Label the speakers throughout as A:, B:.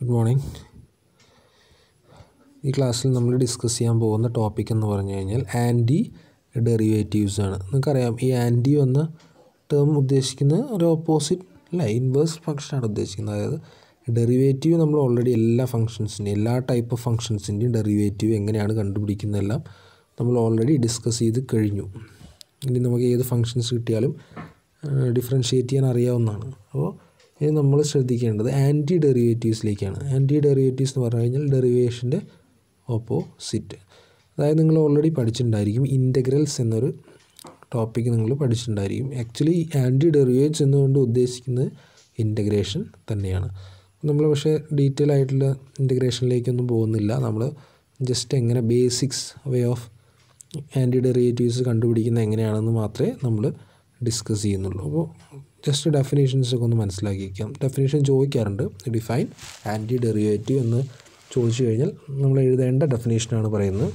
A: good morning ഈ ക്ലാസ്സിൽ നമ്മൾ ഡിസ്കസ് ചെയ്യാൻ പോകുന്ന ടോപ്പിക് എന്ന് പറഞ്ഞു കഴിഞ്ഞാൽ ആൻറ്റി ഡെറിവേറ്റീവ്സ് ആണ് നിങ്ങൾക്കറിയാം ഈ ആൻറ്റി എന്ന ടേം ഉദ്ദേശിക്കുന്ന ഒരു ഓപ്പോസിറ്റ് അല്ല ഇൻവേഴ്സ് ഫംഗ്ഷനാണ് ഉദ്ദേശിക്കുന്നത് അതായത് ഡെറിവേറ്റീവ് നമ്മൾ ഓൾറെഡി എല്ലാ ഫംഗ്ഷൻസിൻ്റെയും എല്ലാ ടൈപ്പ് ഓഫ് ഫംഗ്ഷൻസിൻ്റെയും ഡെറിവേറ്റീവ് എങ്ങനെയാണ് കണ്ടുപിടിക്കുന്നതെല്ലാം നമ്മൾ ഓൾറെഡി ഡിസ്കസ് ചെയ്ത് കഴിഞ്ഞു ഇനി നമുക്ക് ഏത് ഫംഗ്ഷൻസ് കിട്ടിയാലും ഡിഫറൻഷ്യേറ്റ് ചെയ്യാൻ അറിയാവുന്നതാണ് അപ്പോൾ ഇനി നമ്മൾ ശ്രദ്ധിക്കേണ്ടത് ആൻറ്റി ഡെറിവേറ്റീവ്സിലേക്കാണ് ആൻറ്റി ഡെറിവേറ്റീവ്സ് എന്ന് പറഞ്ഞു കഴിഞ്ഞാൽ ഡെറിവേഷൻ്റെ ഓപ്പോസിറ്റ് അതായത് നിങ്ങൾ ഓൾറെഡി പഠിച്ചിട്ടുണ്ടായിരിക്കും ഇൻ്റഗ്രൽസ് എന്നൊരു ടോപ്പിക് നിങ്ങൾ പഠിച്ചിട്ടുണ്ടായിരിക്കും ആക്ച്വലി ആൻറ്റി ഡെറിവേറ്റ്സ് എന്നുകൊണ്ട് ഉദ്ദേശിക്കുന്നത് ഇൻ്റഗ്രേഷൻ തന്നെയാണ് നമ്മൾ പക്ഷേ ഡീറ്റെയിൽ ആയിട്ടുള്ള ഇൻറ്റഗ്രേഷനിലേക്കൊന്നും പോകുന്നില്ല നമ്മൾ ജസ്റ്റ് എങ്ങനെ basics way of antiderivatives കണ്ടുപിടിക്കുന്നത് എങ്ങനെയാണെന്ന് മാത്രമേ നമ്മൾ ഡിസ്കസ് ചെയ്യുന്നുള്ളൂ അപ്പോൾ ജസ്റ്റ് ഡെഫിനേഷൻസൊക്കെ ഒന്ന് മനസ്സിലാക്കിയിരിക്കാം ഡെഫിനേഷൻ ചോദിക്കാറുണ്ട് ഡിഫൈൻ ആൻറ്റി ഡെറിവേറ്റീവ് എന്ന് ചോദിച്ചു കഴിഞ്ഞാൽ നമ്മൾ എഴുതേണ്ട ഡെഫിനേഷനാണ് പറയുന്നത്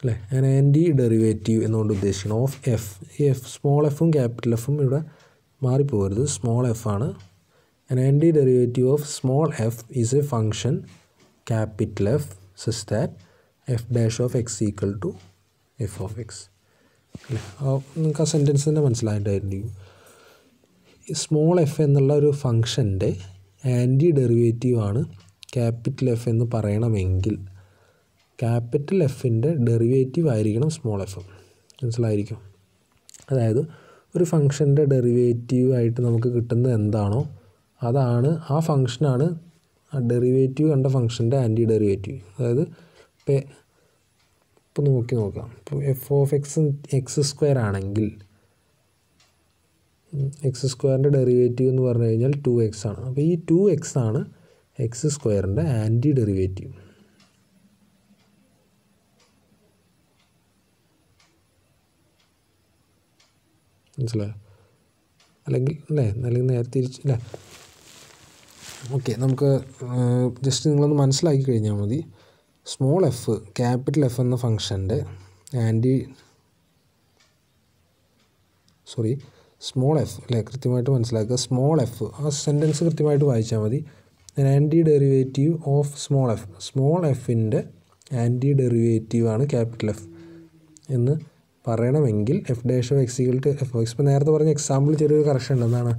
A: അല്ലേ ഞാൻ ആൻറ്റി ഡെറിവേറ്റീവ് എന്നുകൊണ്ട് ഉദ്ദേശിക്കുന്നത് ഓഫ് എഫ് ഈ എഫ് സ്മോൾ എഫും ക്യാപിറ്റൽ എഫും ഇവിടെ മാറിപ്പോകരുത് സ്മോൾ എഫ് ആണ് an antiderivative of small F is a function capital F such that F dash of X equal to F of X അല്ലേ നിങ്ങൾക്ക് ആ സെൻറ്റൻസ് തന്നെ ഈ സ്മോൾ എഫ് എന്നുള്ള ഒരു ഫങ്ഷൻ്റെ ആൻറ്റി ആണ് ക്യാപിറ്റൽ എഫ് എന്ന് പറയണമെങ്കിൽ ക്യാപിറ്റൽ എഫിൻ്റെ ഡെറിവേറ്റീവ് ആയിരിക്കണം സ്മോൾ എഫ് മനസ്സിലായിരിക്കും അതായത് ഒരു ഫങ്ഷൻ്റെ ഡെറിവേറ്റീവ് ആയിട്ട് നമുക്ക് കിട്ടുന്നത് എന്താണോ അതാണ് ആ ഫങ്ഷനാണ് ആ ഡെറിവേറ്റീവ് കണ്ട ഫങ്ഷൻ്റെ ആൻറ്റി ഡെറിവേറ്റീവ് അതായത് ഇപ്പോൾ നോക്കി നോക്കാം ഇപ്പോൾ F of X X square ആണെങ്കിൽ എക്സ് സ്ക്വയറിൻ്റെ ഡെറിവേറ്റീവ് എന്ന് പറഞ്ഞു കഴിഞ്ഞാൽ ടു എക്സ് ആണ് അപ്പോൾ ഈ ടു എക്സ് ആണ് എക്സ് സ്ക്വയറിൻ്റെ ആൻറ്റി ഡെറിവേറ്റീവ് മനസ്സിലായോ അല്ലെങ്കിൽ അല്ലേ അല്ലെങ്കിൽ നേരെ തിരിച്ച് അല്ലേ ഓക്കെ നമുക്ക് ജസ്റ്റ് നിങ്ങളൊന്ന് മനസ്സിലാക്കി കഴിഞ്ഞാൽ മതി സ്മോൾ എഫ് ക്യാപിറ്റൽ എഫ് എന്ന ഫംഗ്ഷൻ്റെ ആൻറ്റി സോറി സ്മോൾ എഫ് അല്ലേ കൃത്യമായിട്ട് മനസ്സിലാക്കുക സ്മോൾ എഫ് ആ സെൻറ്റൻസ് കൃത്യമായിട്ട് വായിച്ചാൽ മതി antiderivative of small F small എഫിൻ്റെ ആൻറ്റി ഡെറിവേറ്റീവ് ആണ് ക്യാപിറ്റൽ എഫ് എന്ന് പറയണമെങ്കിൽ F dash of X equal to F X ഇപ്പോൾ നേരത്തെ പറഞ്ഞ എക്സാമ്പിൾ ചെറിയൊരു കറക്ഷൻ ഉണ്ട് എന്താണ്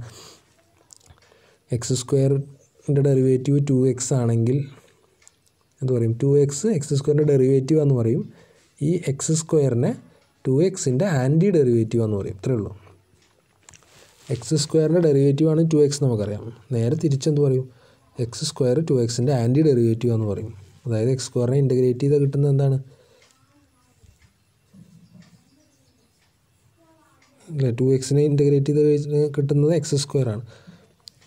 A: എക്സ് സ്ക്വയറിൻ്റെ ഡെറിവേറ്റീവ് ടു എക്സ് ആണെങ്കിൽ എന്ന് പറയും ടു എക്സ് എക്സ് സ്ക്വയറിൻ്റെ ഡെറിവേറ്റീവ് എന്ന് പറയും ഈ എക്സ് സ്ക്വയറിനെ ടു എക്സിൻ്റെ ആൻറ്റി ഡെറിവേറ്റീവ് എന്ന് പറയും ഇത്രയേ ഉള്ളൂ എക്സ് സ്ക്വയറിൻ്റെ ഡെറിവേറ്റീവ് ആണ് ടു എക്സ് നമുക്കറിയാം നേരെ തിരിച്ചെന്ത് പറയും എക്സ് സ്ക്വയർ ടു എക്സിൻ്റെ ആൻറ്റി ഡെറിവേറ്റീവ് എന്ന് പറയും അതായത് എക്സ് സ്ക്വയറിനെ ഇൻ്റഗ്രേറ്റ് ചെയ്താൽ കിട്ടുന്നത് എന്താണ് അല്ലേ ടു എക്സിനെ ഇൻ്റഗ്രേറ്റ് ചെയ്ത് കിട്ടുന്നത് എക്സ് സ്ക്വയർ ആണ്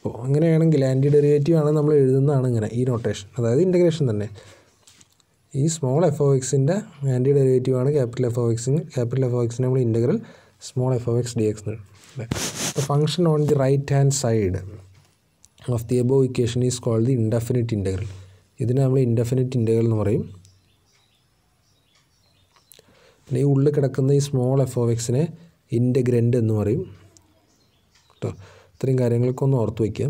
A: അപ്പോൾ അങ്ങനെയാണെങ്കിൽ ആൻറ്റി ഡെറിവേറ്റീവ് ആണ് നമ്മൾ എഴുതുന്നതാണ് ഇങ്ങനെ ഈ നൊട്ടേഷൻ അതായത് ഇൻ്റഗ്രേഷൻ തന്നെ ഈ സ്മോൾ എഫ് ഒ എക്സിൻ്റെ ആൻറ്റി ഡെറിവേറ്റീവ് ആണ് ക്യാപിറ്റൽ എഫ് ഒ എക്സിന് ക്യാപിറ്റൽ എഫ് ഒ എക്സിന് നമ്മൾ integral small F of X D X അപ്പോൾ function on the right hand side of the above equation is called the indefinite integral ഇതിനെ നമ്മൾ indefinite integral എന്ന് പറയും പിന്നെ ഈ ഉള്ളിൽ കിടക്കുന്ന ഈ സ്മോൾ എഫ് ഒ എക്സിനെ ഇൻ്റഗ്രൻ്റ് എന്ന് പറയും കേട്ടോ ഇത്രയും കാര്യങ്ങളൊക്കെ ഒന്ന് ഓർത്ത് വയ്ക്കുക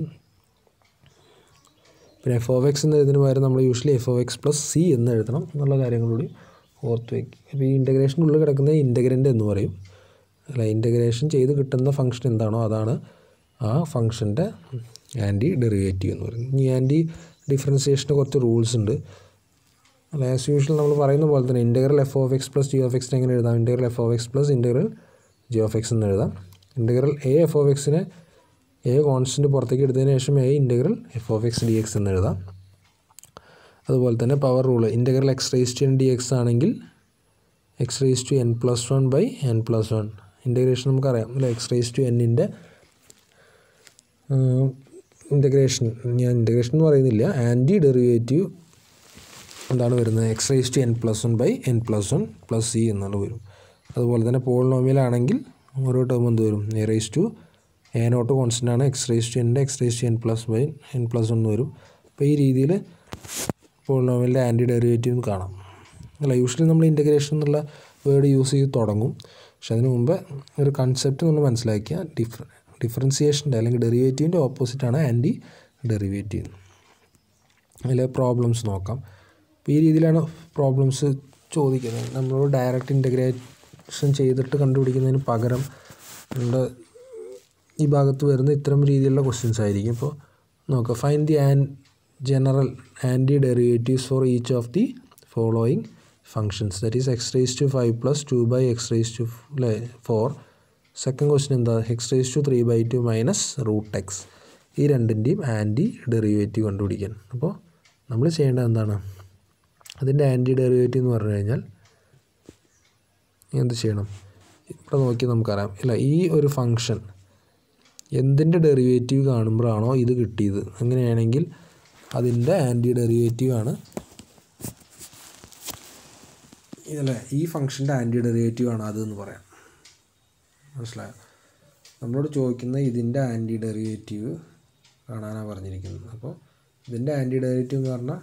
A: പിന്നെ എഫ് ഒ എക്സ് എന്ന് എഴുതുന്നതിന് പകരം നമ്മൾ usually F of X plus C എന്ന് എഴുതണം എന്നുള്ള കാര്യങ്ങളോട് ഓർത്ത് വയ്ക്കുക അപ്പോൾ ഈ ഇൻ്റഗ്രേഷനുള്ളിൽ കിടക്കുന്ന ഇൻ്റഗ്രൻ്റ് എന്ന് പറയും അല്ല ഇൻ്റഗ്രേഷൻ ചെയ്ത് കിട്ടുന്ന ഫംഗ്ഷൻ എന്താണോ അതാണ് ആ ഫംഗ്ഷൻ്റെ ആൻറ്റി ഡെറിവേറ്റീവ് എന്ന് പറയുന്നത് ഈ ആൻറ്റി ഡിഫറൻസിയേഷന് കുറച്ച് റൂൾസ് ഉണ്ട് അല്ല ആസ് യൂഷ്വൽ നമ്മൾ പറയുന്ന പോലെ തന്നെ integral F of X plus G of എക്സിനെ എങ്ങനെ എഴുതാം integral F of X plus integral G of X എന്ന് എഴുതാം ഇൻ്റഗ്രൽ എ എഫ് ഓഫ് എക്സിനെ എ കോൺസ്റ്റൻറ്റ് പുറത്തേക്ക് എടുത്തതിന് ശേഷം A integral F of X D X എന്ന് എഴുതാം അതുപോലെ തന്നെ power rule integral X raise to N D X ആണെങ്കിൽ X raise to N plus one by N plus one integration നമുക്കറിയാം അല്ലെ എക്സ് റേസ് ടു എന്നിൻ്റെ ഇൻ്റഗ്രേഷൻ ഞാൻ integration എന്ന് പറയുന്നില്ല ആൻറ്റി ഡെറിവേറ്റീവ് എന്താണ് വരുന്നത് X raise to N plus one by N plus one plus C എന്നാണ് വരും അതുപോലെ തന്നെ പോളിനോമിയൽ ആണെങ്കിൽ ഓരോ ടേം എന്ത് വരും A raise to A not constant ആണ് എക്സ് റേസ് ടു എൻ്റെ X raise to N plus by N plus ഒന്ന് വരും അപ്പോൾ ഈ രീതിയിൽ പോളിനോമിയലിൻ്റെ ആൻറ്റി ഡെറിവേറ്റീവ് കാണാം അല്ല യൂഷ്വലി നമ്മൾ ഇൻറ്റഗ്രേഷൻ എന്നുള്ള വേർഡ് യൂസ് ചെയ്ത് തുടങ്ങും പക്ഷെ അതിന് മുമ്പ് ഒരു കൺസെപ്റ്റ് നമ്മൾ മനസ്സിലാക്കിയ ഡിഫ ഡിഫറൻസിയേഷൻ്റെ അല്ലെങ്കിൽ ഡെറിവേറ്റീവിൻ്റെ ഓപ്പോസിറ്റാണ് ആൻറ്റി ഡെറിവേറ്റീവ് അതിലെ പ്രോബ്ലംസ് നോക്കാം അപ്പോൾ ഈ രീതിയിലാണ് പ്രോബ്ലംസ് ചോദിക്കുന്നത് നമ്മൾ ഡയറക്റ്റ് ഇൻറ്റഗ്രേഷൻ ചെയ്തിട്ട് കണ്ടുപിടിക്കുന്നതിന് പകരം നമ്മുടെ ഈ ഭാഗത്ത് വരുന്ന ഇത്തരം രീതിയിലുള്ള ക്വസ്റ്റ്യൻസ് ആയിരിക്കും ഇപ്പോൾ നോക്കുക find the an general antiderivatives for each of the following functions that is X raise to five plus two by X raise to അല്ലേ ഫോർ സെക്കൻഡ് ക്വസ്റ്റ്യൻ എന്താ X raise to three by two minus root X ഈ രണ്ടിൻ്റെയും anti derivative കണ്ടുപിടിക്കാൻ അപ്പോൾ നമ്മൾ ചെയ്യേണ്ടത് എന്താണ് അതിൻ്റെ ആൻറ്റി ഡെറിവേറ്റീവ് എന്ന് പറഞ്ഞു കഴിഞ്ഞാൽ എന്ത് ചെയ്യണം ഇവിടെ നോക്കി നമുക്കറിയാം ഇല്ല ഈ ഒരു ഫങ്ഷൻ എന്തിൻ്റെ ഡെറിവേറ്റീവ് കാണുമ്പോഴാണോ ഇത് കിട്ടിയത് അങ്ങനെയാണെങ്കിൽ അതിൻ്റെ ആൻറ്റി ഡെറിവേറ്റീവ് ആണ് ഇതല്ലേ ഈ ഫംഗ്ഷൻ്റെ ആൻറ്റി ഡെറിവേറ്റീവ് ആണ് അതെന്ന് പറയാം മനസ്സിലായോ നമ്മളോട് ചോദിക്കുന്ന ഇതിൻ്റെ ആൻറ്റി ഡെറിവേറ്റീവ് കാണാനാണ് പറഞ്ഞിരിക്കുന്നത് അപ്പോൾ ഇതിൻ്റെ ആൻറ്റി ഡെറിവേറ്റീവ് എന്ന് പറഞ്ഞാൽ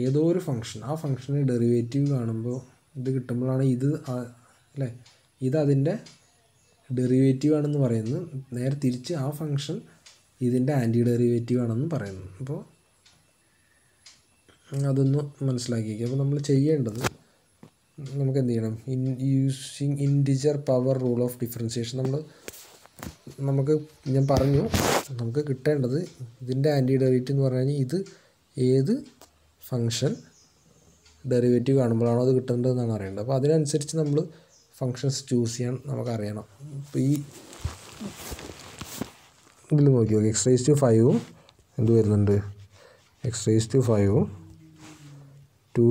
A: ഏതോ ഒരു ഫംഗ്ഷൻ ആ ഫംഗ്ഷന് ഡെറിവേറ്റീവ് കാണുമ്പോൾ ഇത് കിട്ടുമ്പോഴാണ് ഇത് അല്ലേ ഇത് അതിൻ്റെ ഡെറിവേറ്റീവ് ആണെന്ന് പറയുന്നു നേരെ തിരിച്ച് ആ ഫംഗ്ഷൻ ഇതിൻ്റെ ആൻറ്റി ഡെറിവേറ്റീവ് ആണെന്ന് പറയുന്നു അപ്പോൾ അതൊന്ന് മനസ്സിലാക്കിക്കുക അപ്പോൾ നമ്മൾ ചെയ്യേണ്ടത് നമുക്ക് എന്ത് ചെയ്യണം in using integer power rule of differentiation നമ്മൾ നമുക്ക് ഞാൻ പറഞ്ഞു നമുക്ക് കിട്ടേണ്ടത് ഇതിൻ്റെ ആൻറ്റി ഡെറിവേറ്റീവ് എന്ന് പറഞ്ഞു ഇത് ഏത് ഫങ്ഷൻ ഡെറിവേറ്റീവ് കാണുമ്പോഴാണോ അത് കിട്ടേണ്ടതെന്നാണ് അറിയേണ്ടത് അപ്പോൾ അതിനനുസരിച്ച് നമ്മൾ ഫങ്ഷൻസ് ചൂസ് ചെയ്യാൻ നമുക്കറിയണം അപ്പോൾ ഈ ഇതിൽ നോക്കി നോക്കി എക്സ് റേസ് ടു ഫൈവും എന്ത് വരുന്നുണ്ട് എക്സ് റേസ് ടു ഫൈവും two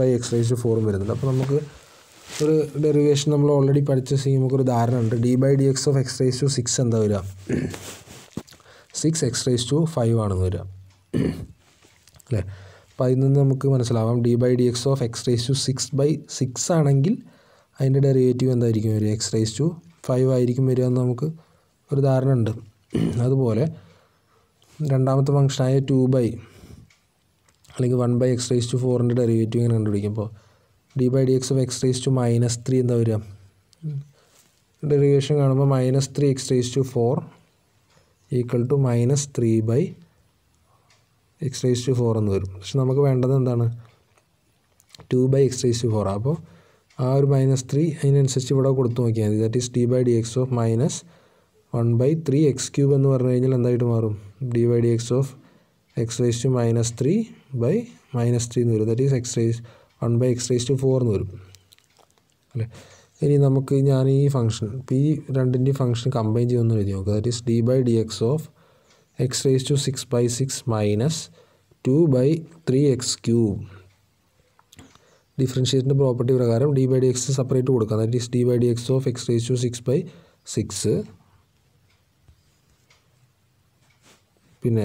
A: by X raise to ഫോറും വരുന്നുണ്ട് അപ്പോൾ നമുക്ക് ഒരു ഡെറിവേഷൻ നമ്മൾ ഓൾറെഡി പഠിച്ച സീ നമുക്കൊരു ധാരണ ഉണ്ട് d by d x of x raise to six എന്താ വരിക six x raise to five ആണെന്ന് വരിക അല്ലേ അപ്പോൾ അതിൽ നിന്ന് നമുക്ക് മനസ്സിലാവാം d by d x of x raise to six by six ആണെങ്കിൽ അതിൻ്റെ ഡെറിവേറ്റീവ് എന്തായിരിക്കും വരിക എക്സ് റൈസ് ടു ഫൈവ് ആയിരിക്കും വരിക എന്ന് നമുക്ക് ഒരു ധാരണ ഉണ്ട് അതുപോലെ രണ്ടാമത്തെ ഫംഗ്ഷനായ ടു ബൈ അല്ലെങ്കിൽ one by x rise to ഫോറിൻ്റെ ഡെറിവേറ്റീവ് ഇങ്ങനെ കണ്ടുപിടിക്കും അപ്പോൾ d by d x of x rise to minus three എന്താ വരിക ഡെറിവേഷൻ കാണുമ്പോൾ minus three x rise to four equal to minus three by x rise to four എന്ന് വരും പക്ഷെ നമുക്ക് വേണ്ടത് എന്താണ് two by x rise to four അപ്പോൾ ആ ഒരു മൈനസ് ത്രീ അതിനനുസരിച്ച് ഇവിടെ കൊടുത്തു നോക്കിയാൽ മതി that is d by d x of minus one by three x cube എന്ന് പറഞ്ഞു കഴിഞ്ഞാൽ എന്തായിട്ട് മാറും d by d x of x raise to minus three by minus three എന്ന് വരും that is X raise one by X raise to four എന്ന് വരും അല്ലേ ഇനി നമുക്ക് ഞാൻ ഈ ഫംഗ്ഷൻ ഇപ്പോൾ ഈ രണ്ടിൻ്റെ ഫംഗ്ഷൻ കമ്പൈൻ ചെയ്യുമെന്ന് എഴുതി നോക്കുക that is d by d x of x raise to six by six minus two by three x cube ഡിഫറൻഷ്യേറ്റിൻ്റെ പ്രോപ്പർട്ടി പ്രകാരം d by d x separate കൊടുക്കാം that is d by d x of x raise to six by six പിന്നെ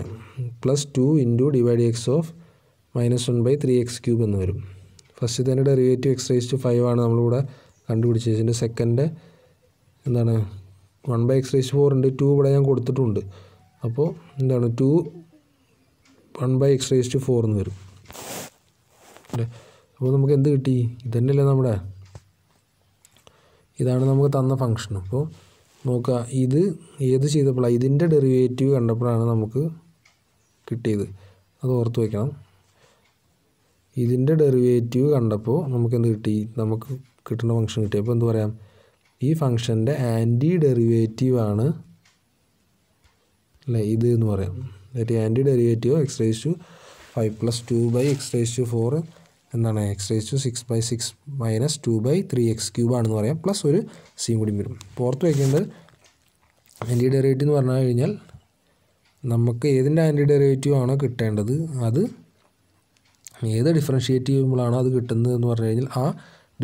A: plus two into d by d x of minus one by three x cube എന്ന് വരും first തന്നെ derivative x raise to five ആണ് നമ്മളിവിടെ കണ്ടുപിടിച്ചത് ഇതിൻ്റെ second എന്താണ് one by X raise four ഉണ്ട് ടു ഇവിടെ ഞാൻ കൊടുത്തിട്ടുണ്ട് അപ്പോൾ എന്താണ് two one by X raise to four എന്ന് വരും അല്ലേ അപ്പോൾ നമുക്ക് എന്ത് കിട്ടി ഇതന്നെയല്ലേ നമ്മുടെ ഇതാണ് നമുക്ക് തന്ന ഫങ്ഷൻ അപ്പോൾ നോക്കുക ഇത് ഏത് ചെയ്തപ്പോഴാണ് ഇതിൻ്റെ ഡെറിവേറ്റീവ് കണ്ടപ്പോഴാണ് നമുക്ക് കിട്ടിയത് അത് ഓർത്ത് വയ്ക്കണം ഇതിൻ്റെ ഡെറിവേറ്റീവ് കണ്ടപ്പോൾ നമുക്ക് എന്ത് കിട്ടി നമുക്ക് കിട്ടുന്ന ഫംഗ്ഷൻ കിട്ടി അപ്പോൾ എന്ത് പറയാം ഈ ഫങ്ഷൻ്റെ ആൻറ്റി ഡെറിവേറ്റീവ് ആണ് അല്ലേ ഇത് എന്ന് പറയാം anti derivative x raise to five plus two by X raise to four എന്താണ് x raise to six by six minus two by three x ആണെന്ന് പറയാം പ്ലസ് ഒരു സിയും കൂടി വരും പുറത്ത് വയ്ക്കേണ്ടത് ആൻറ്റി ഡെറേറ്റീവ് എന്ന് പറഞ്ഞു കഴിഞ്ഞാൽ നമുക്ക് ഏതിൻ്റെ ആൻറ്റി ഡെറേറ്റീവ് ആണോ കിട്ടേണ്ടത് അത് ഏത് ഡിഫറൻഷ്യേറ്റ് ചെയ്യുമ്പോഴാണോ അത് കിട്ടുന്നത് എന്ന് പറഞ്ഞു കഴിഞ്ഞാൽ ആ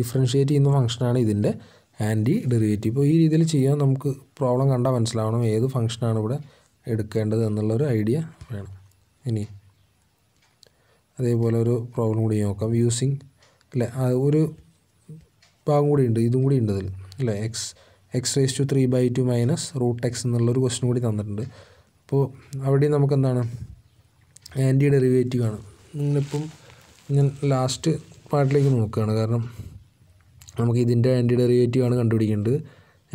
A: ഡിഫറൻഷ്യേറ്റ് ചെയ്യുന്ന ഫംഗ്ഷനാണ് ഇതിൻ്റെ ആൻറ്റി ഡെറിവേറ്റീവ് ഇപ്പോൾ ഈ രീതിയിൽ ചെയ്യാൻ നമുക്ക് പ്രോബ്ലം കണ്ടാൽ മനസ്സിലാവണം ഏത് ഫംഗ്ഷനാണ് ഇവിടെ എടുക്കേണ്ടത് എന്നുള്ളൊരു ഐഡിയ വേണം ഇനി അതേപോലെ ഒരു പ്രോബ്ലം കൂടി നോക്കാം യൂസിങ് അല്ലേ ഒരു ഭാഗം കൂടി ഉണ്ട് ഇതും കൂടി ഉണ്ട് അല്ലേ x x raise to three by two minus root x എന്നുള്ളൊരു ക്വസ്റ്റൻ കൂടി തന്നിട്ടുണ്ട് അപ്പോൾ അവിടെ നമുക്ക് എന്താണ് ആൻറ്റി ഡെറിവേറ്റീവ് ആണ് നിങ്ങളിപ്പം ഞാൻ ലാസ്റ്റ് പാർട്ടിലേക്ക് നോക്കുകയാണ് കാരണം നമുക്ക് ഇതിൻ്റെ ആൻറ്റി ഡെറിവേറ്റീവ് ആണ് കണ്ടുപിടിക്കേണ്ടത്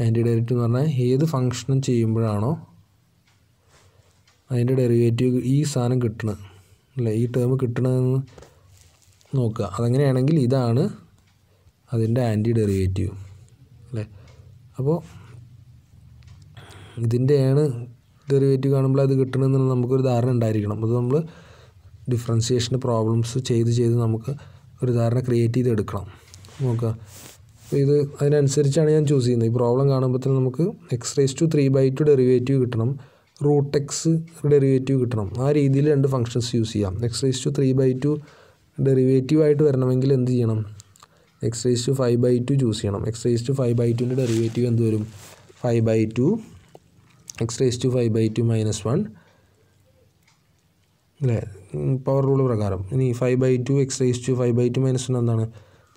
A: ആൻറ്റി ഡെറിവേറ്റീവ് എന്ന് പറഞ്ഞാൽ ഏത് ഫംഗ്ഷനും ചെയ്യുമ്പോഴാണോ അതിൻ്റെ ഡെറിവേറ്റീവ് ഈ സാധനം കിട്ടണം അല്ലേ ഈ ടേം കിട്ടണമെന്ന് നോക്കുക അതങ്ങനെയാണെങ്കിൽ ഇതാണ് അതിൻ്റെ ആൻറ്റി ഡെറിവേറ്റീവ് അല്ലേ അപ്പോൾ ഇതിൻ്റെയാണ് ഡെറിവേറ്റീവ് കാണുമ്പോൾ അത് കിട്ടണമെന്നുള്ള നമുക്കൊരു ധാരണ ഉണ്ടായിരിക്കണം അത് നമ്മൾ ഡിഫറൻസിയേഷൻ പ്രോബ്ലംസ് ചെയ്ത് ചെയ്ത് നമുക്ക് ഒരു ധാരണ ക്രിയേറ്റ് ചെയ്തെടുക്കണം നോക്കുക അപ്പോൾ ഇത് അതിനനുസരിച്ചാണ് ഞാൻ ചൂസ് ചെയ്യുന്നത് ഈ പ്രോബ്ലം കാണുമ്പോൾ തന്നെ നമുക്ക് x raise to three by two derivative കിട്ടണം റൂട്ട് എക്സ് ഡെറിവേറ്റീവ് കിട്ടണം ആ രീതിയിൽ രണ്ട് ഫംഗ്ഷൻസ് യൂസ് ചെയ്യാം x raise to three by two derivative ആയിട്ട് വരണമെങ്കിൽ എന്ത് ചെയ്യണം x raise to five by two choose ചെയ്യണം x raise to five by ടുവിൻ്റെ ഡെറിവേറ്റീവ് എന്ത് വരും five by two x raise to five by two minus one അല്ലേ power rule പ്രകാരം ഇനി five by two x raise to five by two minus one എന്താണ്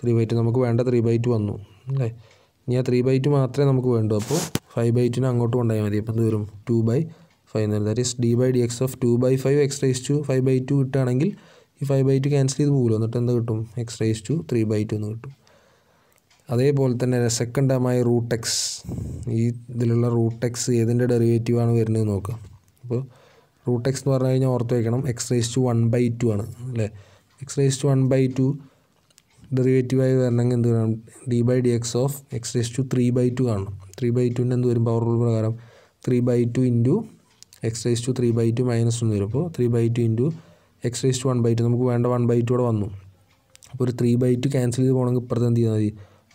A: three by two നമുക്ക് വേണ്ട three by to വന്നു അല്ലേ ഇനി ആ ത്രീ ബൈ ടു മാത്രമേ നമുക്ക് വേണ്ടൂ അപ്പോൾ ഫൈവ് ബൈ ടുവിന് അങ്ങോട്ട് കൊണ്ടുപോയാൽ മതി അപ്പോൾ എന്ത് വരും two by final that is d by d x of two by five x raise to five by two കിട്ടുകയാണെങ്കിൽ ഈ ഫൈവ് ബൈ ടു ക്യാൻസൽ ചെയ്ത് പോകുമല്ലോ എന്നിട്ട് എന്ത് കിട്ടും x raise to three by two എന്ന് കിട്ടും അതേപോലെ തന്നെ സെക്കൻഡ് ടേമായ റൂട്ട് എക്സ് ഈ ഇതിലുള്ള റൂട്ട് എക്സ് ഏതിൻ്റെ ഡെറിവേറ്റീവാണ് വരുന്നത് നോക്കുക അപ്പോൾ റൂട്ട് എക്സ് എന്ന് പറഞ്ഞു കഴിഞ്ഞാൽ ഓർത്ത് വയ്ക്കണം x raise to one by two ആണ് അല്ലേ x raise to one by two ഡെറിവേറ്റീവായി വരണമെങ്കിൽ എന്ത് വേണം d by d x of x raise to three by two കാണണം ത്രീ ബൈ ടുവിൻ്റെ എന്ത് വരും പവർ റൂൾ പ്രകാരം three by two into x rise to three by two minus ഒന്ന് വരും അപ്പോൾ three by two into x rise to one by two നമുക്ക് വേണ്ട വൺ ബൈ ടു ഇവിടെ വന്നു അപ്പോൾ ഒരു ത്രീ ബൈ ടു ക്യാൻസൽ ചെയ്ത് പോകണമെങ്കിൽ ഇപ്പുറത്ത് എന്ത് ചെയ്താൽ മതി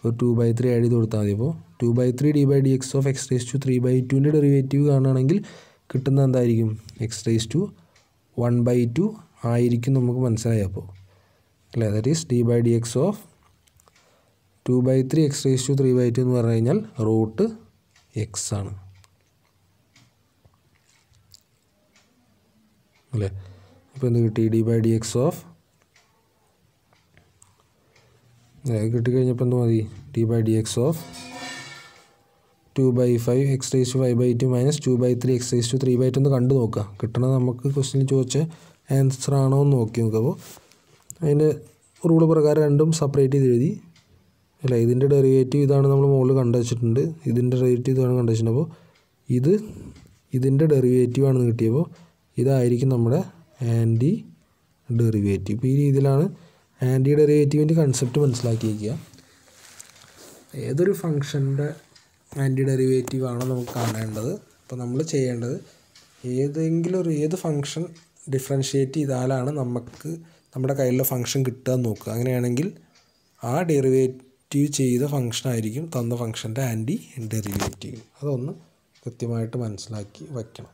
A: ഒരു ടു ബൈ ത്രീ ആഡ് ചെയ്ത് കൊടുത്താൽ മതി അപ്പോൾ two by three d by d x of x rise to three by ടുവിൻ്റെ ഡെറിവേറ്റീവ് കാണുകയാണെങ്കിൽ കിട്ടുന്ന എന്തായിരിക്കും x rise to one by two ആയിരിക്കും നമുക്ക് മനസ്സിലായി അപ്പോൾ അല്ലേ that is d by d x of two by three x raise to three by two എന്ന് പറഞ്ഞു കഴിഞ്ഞാൽ റൂട്ട് എക്സ് ആണ് അല്ലേ അപ്പോൾ എന്ത് കിട്ടി d by d x of കിട്ടിക്കഴിഞ്ഞപ്പോൾ എന്ത് മതി d by d x of two by five x raise to five by two minus two by three x raise to three by two ഒന്ന് കണ്ടു നോക്കുക കിട്ടണ നമുക്ക് ക്വസ്റ്റിനിൽ ചോദിച്ച ആൻസർ ആണോ എന്ന് നോക്കി നോക്കുക അപ്പോൾ അതിൻ്റെ റൂള് പ്രകാരം രണ്ടും സെപ്പറേറ്റ് ചെയ്ത് എഴുതി അല്ല ഇതിൻ്റെ ഡെറിവേറ്റീവ് ഇതാണ് നമ്മൾ മുകളിൽ കണ്ടു വെച്ചിട്ടുണ്ട് ഇതിൻ്റെ ഡെറിവേറ്റീവ് ഇതാണ് കണ്ടു വെച്ചിട്ടുണ്ട് അപ്പോൾ ഇത് ഇതിൻ്റെ ആണെന്ന് കിട്ടിയപ്പോൾ ഇതായിരിക്കും നമ്മുടെ ആൻറ്റി ഡെറിവേറ്റീവ് ഈ രീതിയിലാണ് ആൻറ്റി ഡെറിവേറ്റീവിൻ്റെ കൺസെപ്റ്റ് മനസ്സിലാക്കിയിരിക്കുക ഏതൊരു ഫംഗ്ഷൻ്റെ ആൻറ്റി ഡെറിവേറ്റീവ് ആണോ നമുക്ക് കാണേണ്ടത് അപ്പോൾ നമ്മൾ ചെയ്യേണ്ടത് ഏതെങ്കിലും ഒരു ഏത് ഫംഗ്ഷൻ ഡിഫറൻഷ്യേറ്റ് ചെയ്താലാണ് നമുക്ക് നമ്മുടെ കയ്യിലുള്ള ഫംഗ്ഷൻ കിട്ടുക നോക്കുക അങ്ങനെയാണെങ്കിൽ ആ ഡെറിവേറ്റീവ് ചെയ്ത ഫംഗ്ഷൻ ആയിരിക്കും തന്ന ഫംഗ്ഷൻ്റെ ആൻറ്റി ഡെറിവേറ്റീവ് അതൊന്ന് കൃത്യമായിട്ട് മനസ്സിലാക്കി വയ്ക്കണം